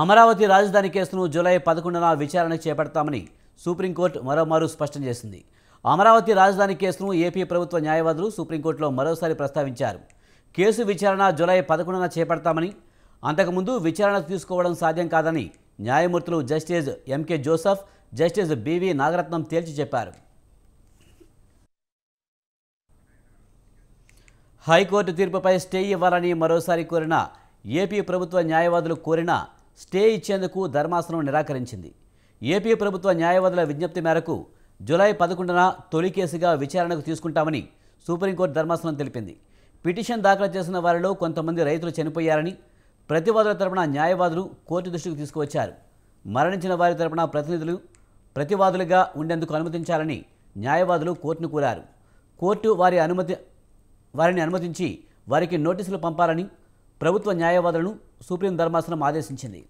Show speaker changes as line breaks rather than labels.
అమరావతి రాజధాని కేసును జూలై పదకొండున విచారణ చేపడతామని సుప్రీంకోర్టు మరోమారు స్పష్టం చేసింది అమరావతి రాజధాని కేసును ఏపీ ప్రభుత్వ న్యాయవాదులు సుప్రీంకోర్టులో మరోసారి ప్రస్తావించారు కేసు విచారణ జూలై పదకొండున చేపడతామని అంతకుముందు విచారణ తీసుకోవడం సాధ్యం కాదని న్యాయమూర్తులు justice MK Joseph justice BV Nagarathnam తేల్చి చెప్పారు హైకోర్టు తీర్పుపై స్టే ఇవ్వాలని మరోసారి కోరిన ఏపీ ప్రభుత్వ న్యాయవాదులు కోరినా స్టే ఇచ్చేందుకు ధర్మాసనం నిరాకరించింది ఏపీ ప్రభుత్వ న్యాయవాదుల విజ్ఞప్తి మేరకు జులై పదకొండున తొలి కేసుగా విచారణకు తీసుకుంటామని సుప్రీంకోర్టు ధర్మాసనం తెలిపింది పిటిషన్ దాఖలు చేసిన వారిలో కొంతమంది రైతులు చనిపోయారని ప్రతివాదుల తరపున న్యాయవాదులు కోర్టు దృష్టికి తీసుకువచ్చారు మరణించిన వారి తరపున ప్రతినిధులు ప్రతివాదులుగా ఉండేందుకు అనుమతించాలని న్యాయవాదులు కోర్టును కోరారు కోర్టు వారి అనుమతి వారిని అనుమతించి వారికి నోటీసులు పంపాలని ప్రభుత్వ న్యాయవాదులను సుప్రీం ధర్మాసనం ఆదేశించింది